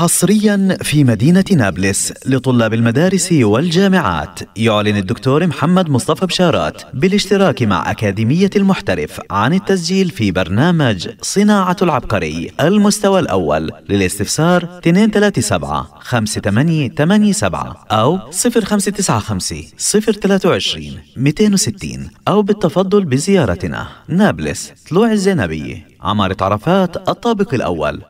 حصريا في مدينة نابلس لطلاب المدارس والجامعات يعلن الدكتور محمد مصطفى بشارات بالاشتراك مع أكاديمية المحترف عن التسجيل في برنامج صناعة العبقري المستوى الأول للاستفسار 237-5887 أو 0595-023-260 أو بالتفضل بزيارتنا نابلس طلوع الزينبي عمارة عرفات الطابق الأول